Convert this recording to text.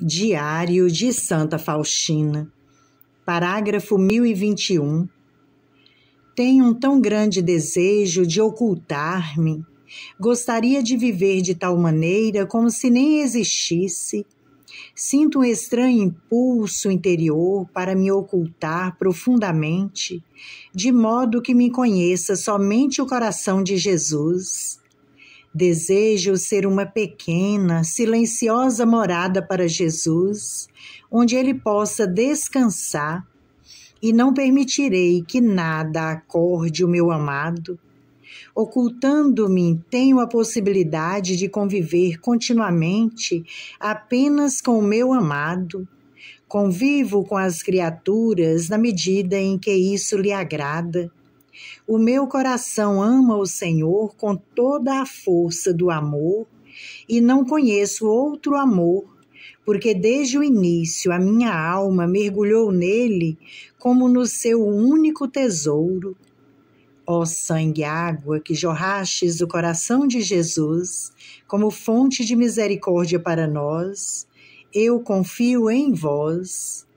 Diário de Santa Faustina, parágrafo 1021. Tenho um tão grande desejo de ocultar-me. Gostaria de viver de tal maneira como se nem existisse. Sinto um estranho impulso interior para me ocultar profundamente, de modo que me conheça somente o coração de Jesus. Desejo ser uma pequena, silenciosa morada para Jesus, onde ele possa descansar, e não permitirei que nada acorde o meu amado. Ocultando-me, tenho a possibilidade de conviver continuamente apenas com o meu amado. Convivo com as criaturas na medida em que isso lhe agrada o meu coração ama o Senhor com toda a força do amor e não conheço outro amor, porque desde o início a minha alma mergulhou nele como no seu único tesouro. Ó sangue e água que jorrastes do coração de Jesus, como fonte de misericórdia para nós, eu confio em vós.